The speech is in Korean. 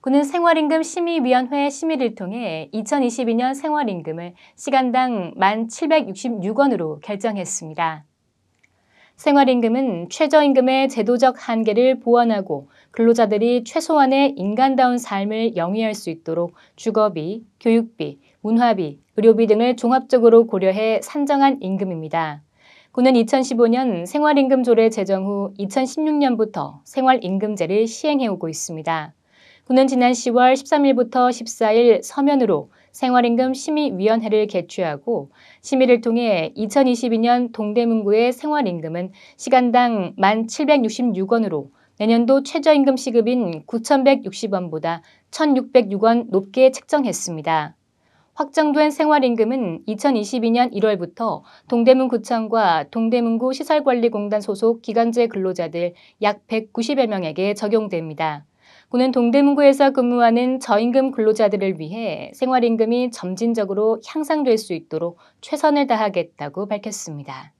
그는 생활임금 심의위원회 심의를 통해 2022년 생활임금을 시간당 1,766원으로 결정했습니다. 생활임금은 최저임금의 제도적 한계를 보완하고 근로자들이 최소한의 인간다운 삶을 영위할 수 있도록 주거비, 교육비, 문화비, 의료비 등을 종합적으로 고려해 산정한 임금입니다. 군은 2015년 생활임금조례 제정 후 2016년부터 생활임금제를 시행해오고 있습니다. 군은 지난 10월 13일부터 14일 서면으로 생활임금 심의위원회를 개최하고 심의를 통해 2022년 동대문구의 생활임금은 시간당 1,766원으로 내년도 최저임금 시급인 9,160원보다 1,606원 높게 책정했습니다. 확정된 생활임금은 2022년 1월부터 동대문구청과 동대문구 시설관리공단 소속 기간제 근로자들 약 190여 명에게 적용됩니다. 군은 동대문구에서 근무하는 저임금 근로자들을 위해 생활임금이 점진적으로 향상될 수 있도록 최선을 다하겠다고 밝혔습니다.